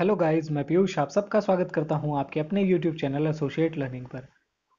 hello guys मैं पीयूष आप सबका स्वागत करता हूं आपके अपने यूट्यूब चैनल एसोशिएट लर्निंग पर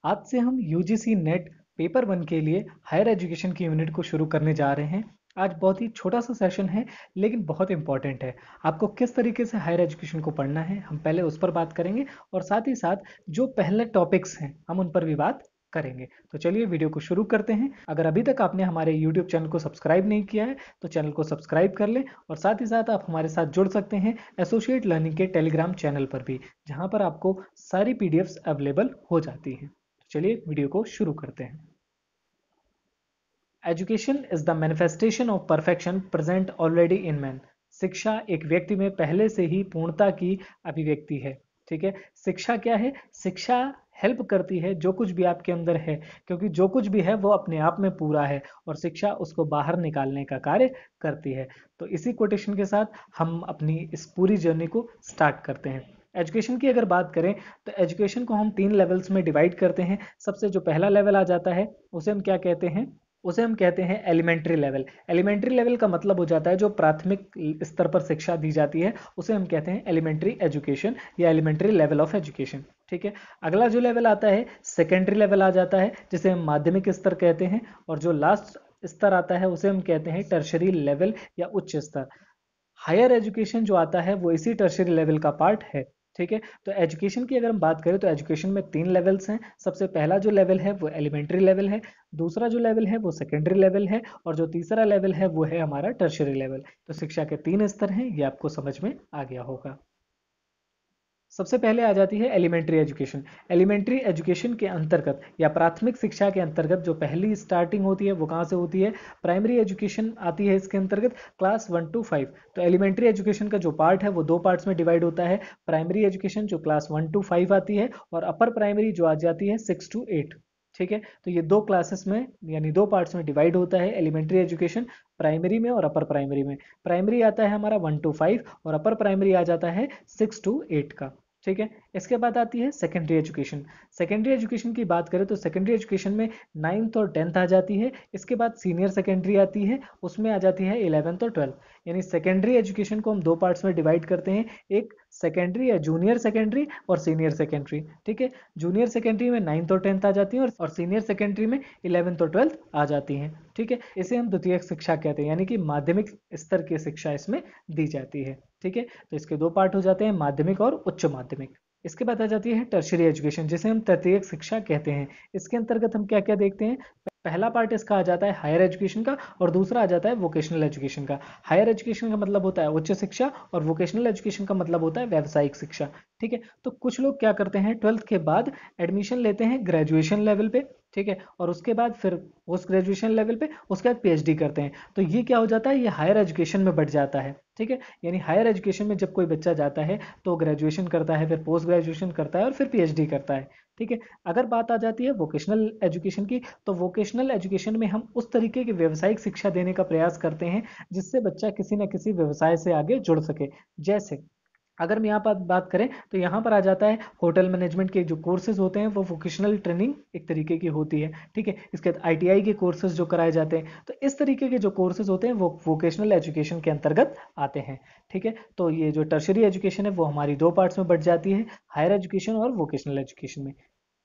आज से हम यूजीसी नेट पेपर वन के लिए हायर एजुकेशन की यूनिट को शुरू करने जा रहे हैं आज बहुत ही छोटा सा सेशन है लेकिन बहुत इंपॉर्टेंट है आपको किस तरीके से हायर एजुकेशन को पढ़ना है हम पहले उस पर बात करेंगे और साथ ही साथ जो पहले टॉपिक्स हैं हम उन पर भी बात करेंगे तो चलिए वीडियो को शुरू करते हैं अगर अभी तक आपने हमारे यूट्यूब चैनल को सब्सक्राइब नहीं किया है तो चैनल को सब्सक्राइब कर लें और साथ ही साथ आप हमारे साथ जुड़ सकते हैं एसोसिएट लर्निंग के टेलीग्राम चैनल पर भी जहाँ पर आपको सारी पी अवेलेबल हो जाती हैं तो चलिए वीडियो को शुरू करते हैं education is the manifestation of perfection present already in man शिक्षा एक व्यक्ति में पहले से ही पूर्णता की अभिव्यक्ति है ठीक है शिक्षा क्या है शिक्षा हेल्प करती है जो कुछ भी आपके अंदर है क्योंकि जो कुछ भी है वो अपने आप में पूरा है और शिक्षा उसको बाहर निकालने का कार्य करती है तो इसी कोटेशन के साथ हम अपनी इस पूरी जर्नी को स्टार्ट करते हैं एजुकेशन की अगर बात करें तो एजुकेशन को हम तीन लेवल्स में डिवाइड करते हैं सबसे जो पहला लेवल आ जाता है उसे हम क्या कहते हैं उसे हम कहते हैं एलिमेंट्री लेवल एलिमेंट्री लेवल का मतलब हो जाता है जो प्राथमिक स्तर पर शिक्षा दी जाती है उसे हम कहते हैं एलिमेंट्री एजुकेशन या एलिमेंट्री लेवल ऑफ एजुकेशन ठीक है अगला जो लेवल आता है सेकेंडरी लेवल आ जाता है जिसे हम माध्यमिक स्तर कहते हैं और जो लास्ट स्तर आता है उसे हम कहते हैं टर्शरी लेवल या उच्च स्तर हायर एजुकेशन जो आता है वो इसी टर्शरी लेवल का पार्ट है ठीक है तो एजुकेशन की अगर हम बात करें तो एजुकेशन में तीन लेवल्स हैं सबसे पहला जो लेवल है वो एलिमेंट्री लेवल है दूसरा जो लेवल है वो सेकेंडरी लेवल है और जो तीसरा लेवल है वो है हमारा टर्शरी लेवल तो शिक्षा के तीन स्तर हैं ये आपको समझ में आ गया होगा सबसे पहले आ जाती है एलिमेंट्री एजुकेशन एलिमेंट्री एजुकेशन के अंतर्गत या प्राथमिक शिक्षा के अंतर्गत जो पहली स्टार्टिंग होती है वो कहाँ से होती है प्राइमरी एजुकेशन आती है इसके अंतर्गत क्लास वन टू फाइव तो एलिमेंट्री एजुकेशन का जो पार्ट है वो दो पार्ट्स में डिवाइड होता है प्राइमरी एजुकेशन जो क्लास वन टू फाइव आती है और अपर प्राइमरी जो आ जाती है सिक्स टू एट ठीक है तो ये दो क्लासेस में यानी दो पार्ट्स में डिवाइड होता है एलिमेंट्री एजुकेशन प्राइमरी में और अपर प्राइमरी में प्राइमरी आता है हमारा वन टू फाइव और अपर प्राइमरी आ जाता है सिक्स टू एट का ठीक है इसके बाद आती है सेकेंडरी एजुकेशन सेकेंडरी एजुकेशन की बात करें तो सेकेंडरी एजुकेशन में नाइन्थ और टेंथ आ जाती है इसके बाद सीनियर सेकेंडरी आती है उसमें आ जाती है इलेवेंथ और ट्वेल्थ यानी सेकेंडरी एजुकेशन को हम दो पार्ट्स में डिवाइड करते हैं एक सेकेंडरी या जूनियर सेकेंडरी और सीनियर सेकेंडरी ठीक है जूनियर सेकेंडरी में नाइन्थ और टेंथ आ जाती हैं और सीनियर सेकेंडरी में इलेवेंथ और ट्वेल्थ आ जाती हैं ठीक है इसे हम द्वितीय शिक्षा कहते हैं यानी कि माध्यमिक स्तर की शिक्षा इसमें दी जाती है ठीक है तो इसके दो पार्ट हो जाते हैं माध्यमिक और उच्च माध्यमिक इसके बाद आ जाती है टर्शरी एजुकेशन जिसे हम तृतीय शिक्षा कहते हैं इसके अंतर्गत हम क्या क्या देखते हैं पहला पार्ट इसका आ जाता है हायर एजुकेशन का और दूसरा आ जाता है वोकेशनल एजुकेशन का हायर एजुकेशन का मतलब होता है उच्च शिक्षा और वोकेशनल एजुकेशन का मतलब होता है व्यावसायिक शिक्षा ठीक है तो कुछ लोग क्या करते हैं ट्वेल्थ के बाद एडमिशन लेते हैं ग्रेजुएशन लेवल पे ठीक है और उसके बाद फिर पोस्ट ग्रेजुएशन लेवल पे उसके बाद पीएचडी करते हैं तो ये क्या हो जाता है ये हायर एजुकेशन में बढ़ जाता है ठीक है यानी हायर एजुकेशन में जब कोई बच्चा जाता है तो ग्रेजुएशन करता है फिर पोस्ट ग्रेजुएशन करता है और फिर पीएचडी करता है ठीक है अगर बात आ जाती है वोकेशनल एजुकेशन की तो वोकेशनल एजुकेशन में हम उस तरीके की व्यवसायिक शिक्षा देने का प्रयास करते हैं जिससे बच्चा किसी न किसी व्यवसाय से आगे जुड़ सके जैसे अगर हम यहाँ पर बात करें तो यहाँ पर आ जाता है होटल मैनेजमेंट के जो कोर्सेज होते हैं वो वोकेशनल ट्रेनिंग एक तरीके की होती है ठीक है इसके बाद आई के कोर्सेज जो कराए जाते हैं तो इस तरीके के जो कोर्सेज होते हैं वो वोकेशनल एजुकेशन के अंतर्गत आते हैं ठीक है तो ये जो टर्शरी एजुकेशन है वो हमारी दो पार्ट्स में बढ़ जाती है हायर एजुकेशन और वोकेशनल एजुकेशन में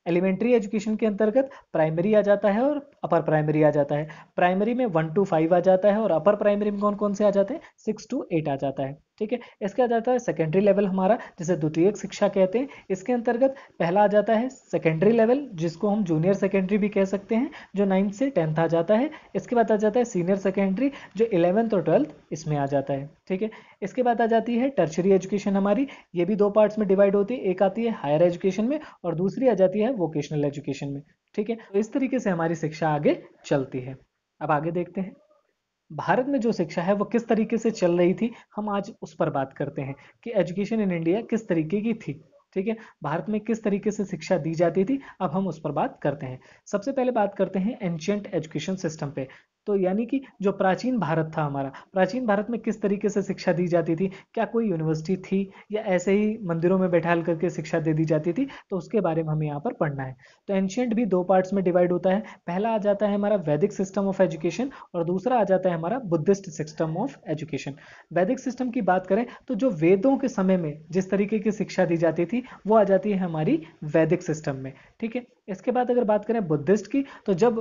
एलिमेंट्री एजुकेशन के अंतर्गत प्राइमरी आ जाता है और अपर प्राइमरी आ जाता है प्राइमरी में वन टू फाइव आ जाता है और अपर प्राइमरी में कौन कौन से आ जाते हैं सिक्स टू एट आ जाता है ठीक है इसके आ जाता है सेकेंडरी लेवल हमारा जिसे द्वितीय शिक्षा कहते हैं इसके अंतर्गत पहला आ जाता है सेकेंडरी लेवल जिसको हम जूनियर सेकेंडरी भी कह सकते हैं जो नाइन्थ से टेंथ आ जाता है इसके बाद आ जाता है सीनियर सेकेंडरी जो इलेवेंथ और ट्वेल्थ इसमें आ जाता है ठीक है इसके बाद आ जाती है टर्चरी एजुकेशन हमारी ये भी दो पार्ट्स में डिवाइड होती है एक आती है हायर एजुकेशन में और दूसरी आ जाती है वोकेशनल एजुकेशन में ठीक है तो इस तरीके से हमारी शिक्षा आगे चलती है अब आगे देखते हैं भारत में जो शिक्षा है वो किस तरीके से चल रही थी हम आज उस पर बात करते हैं कि एजुकेशन इन इंडिया किस तरीके की थी ठीक है भारत में किस तरीके से शिक्षा दी जाती थी अब हम उस पर बात करते हैं सबसे पहले बात करते हैं एंशियंट एजुकेशन सिस्टम पे तो यानी कि जो प्राचीन भारत था हमारा प्राचीन भारत में किस तरीके से शिक्षा दी जाती थी क्या कोई यूनिवर्सिटी थी या ऐसे ही मंदिरों में बैठा करके शिक्षा दे दी जाती थी तो उसके बारे में हमें यहाँ पर पढ़ना है तो एंशियंट भी दो पार्ट्स में डिवाइड होता है पहला आ जाता है हमारा वैदिक सिस्टम ऑफ एजुकेशन और दूसरा आ जाता है हमारा बुद्धिस्ट सिस्टम ऑफ एजुकेशन वैदिक सिस्टम की बात करें तो जो वेदों के समय में जिस तरीके की शिक्षा दी जाती थी वो आ जाती है हमारी वैदिक सिस्टम में ठीक है इसके बाद अगर बात करें बुद्धिस्ट की तो जब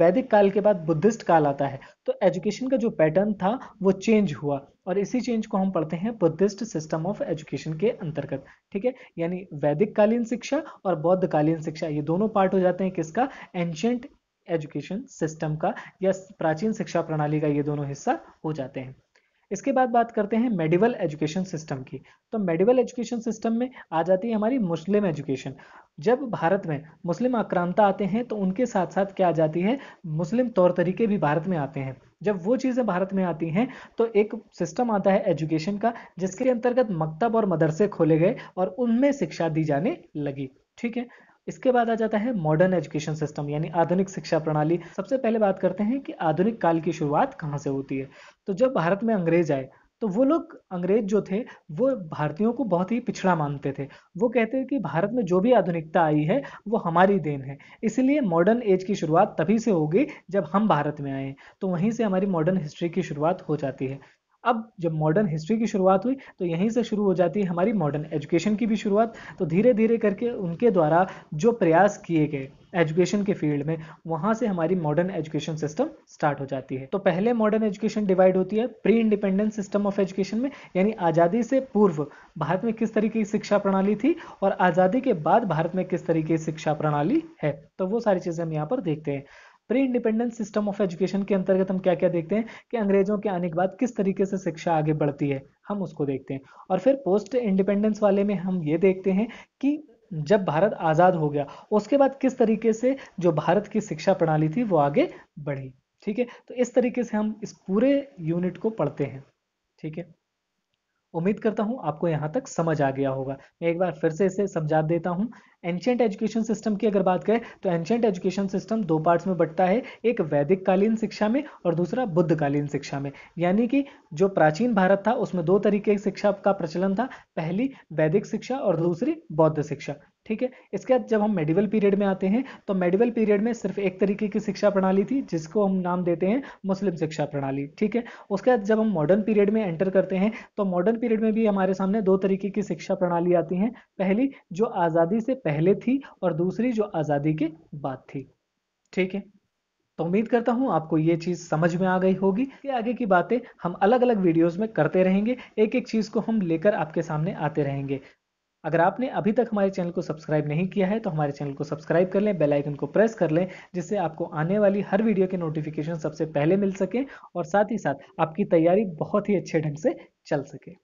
वैदिक काल के बाद बुद्धिस्ट काल काल आता है तो एजुकेशन का जो पैटर्न था वो चेंज हुआ और इसी चेंज को हम पढ़ते हैं बुद्धिस्ट सिस्टम ऑफ एजुकेशन के अंतर्गत ठीक है यानी वैदिक कालीन शिक्षा और बौद्ध कालीन शिक्षा ये दोनों पार्ट हो जाते हैं किसका एंशियंट एजुकेशन सिस्टम का या प्राचीन शिक्षा प्रणाली का ये दोनों हिस्सा हो जाते हैं इसके बाद बात करते हैं मेडिवल एजुकेशन सिस्टम की तो मेडिवल एजुकेशन सिस्टम में आ जाती है हमारी मुस्लिम एजुकेशन जब भारत में मुस्लिम आक्रांता आते हैं तो उनके साथ साथ क्या आ जाती है मुस्लिम तौर तरीके भी भारत में आते हैं जब वो चीज़ें भारत में आती हैं तो एक सिस्टम आता है एजुकेशन का जिसके अंतर्गत मकतब और मदरसे खोले गए और उनमें शिक्षा दी जाने लगी ठीक है इसके बाद आ जाता है मॉडर्न एजुकेशन सिस्टम यानी आधुनिक शिक्षा प्रणाली सबसे पहले बात करते हैं कि आधुनिक काल की शुरुआत कहाँ से होती है तो जब भारत में अंग्रेज आए तो वो लोग अंग्रेज जो थे वो भारतीयों को बहुत ही पिछड़ा मानते थे वो कहते थे कि भारत में जो भी आधुनिकता आई है वो हमारी देन है इसलिए मॉडर्न एज की शुरुआत तभी से होगी जब हम भारत में आए तो वहीं से हमारी मॉडर्न हिस्ट्री की शुरुआत हो जाती है अब जब मॉडर्न हिस्ट्री की शुरुआत हुई तो यहीं से शुरू हो जाती है हमारी मॉडर्न एजुकेशन की भी शुरुआत तो धीरे धीरे करके उनके द्वारा जो प्रयास किए गए एजुकेशन के फील्ड में वहाँ से हमारी मॉडर्न एजुकेशन सिस्टम स्टार्ट हो जाती है तो पहले मॉडर्न एजुकेशन डिवाइड होती है pre independent system of education में यानी आज़ादी से पूर्व भारत में किस तरीके की शिक्षा प्रणाली थी और आज़ादी के बाद भारत में किस तरीके की शिक्षा प्रणाली है तो वो सारी चीज़ें हम यहाँ पर देखते हैं pre independence system of education के अंतर्गत हम क्या क्या देखते हैं कि अंग्रेजों के आने के बाद किस तरीके से शिक्षा आगे बढ़ती है हम उसको देखते हैं और फिर पोस्ट इंडिपेंडेंस वाले में हम ये देखते हैं कि जब भारत आज़ाद हो गया उसके बाद किस तरीके से जो भारत की शिक्षा प्रणाली थी वो आगे बढ़ी ठीक है तो इस तरीके से हम इस पूरे यूनिट को पढ़ते हैं ठीक है उम्मीद करता हूँ आपको यहाँ तक समझ आ गया होगा मैं एक बार फिर से इसे समझा देता हूँ एंशियंट एजुकेशन सिस्टम की अगर बात करें तो एंशियंट एजुकेशन सिस्टम दो पार्ट्स में बटता है एक वैदिक कालीन शिक्षा में और दूसरा बुद्धकालीन शिक्षा में यानी कि जो प्राचीन भारत था उसमें दो तरीके की शिक्षा का प्रचलन था पहली वैदिक शिक्षा और दूसरी बौद्ध शिक्षा ठीक है इसके बाद जब हम मेडिवल पीरियड में आते हैं तो मेडिवल पीरियड में सिर्फ एक तरीके की शिक्षा प्रणाली थी जिसको हम नाम देते हैं मुस्लिम शिक्षा प्रणाली ठीक है उसके बाद जब हम मॉडर्न पीरियड में एंटर करते हैं तो मॉडर्न पीरियड में भी हमारे सामने दो तरीके की शिक्षा प्रणाली आती है पहली जो आज़ादी से पहले थी और दूसरी जो आज़ादी के बाद थी ठीक है तो उम्मीद करता हूं आपको ये चीज़ समझ में आ गई होगी ये आगे की बातें हम अलग अलग वीडियोस में करते रहेंगे एक एक चीज़ को हम लेकर आपके सामने आते रहेंगे अगर आपने अभी तक हमारे चैनल को सब्सक्राइब नहीं किया है तो हमारे चैनल को सब्सक्राइब कर लें बेल आइकन को प्रेस कर लें जिससे आपको आने वाली हर वीडियो के नोटिफिकेशन सबसे पहले मिल सके और साथ ही साथ आपकी तैयारी बहुत ही अच्छे ढंग से चल सके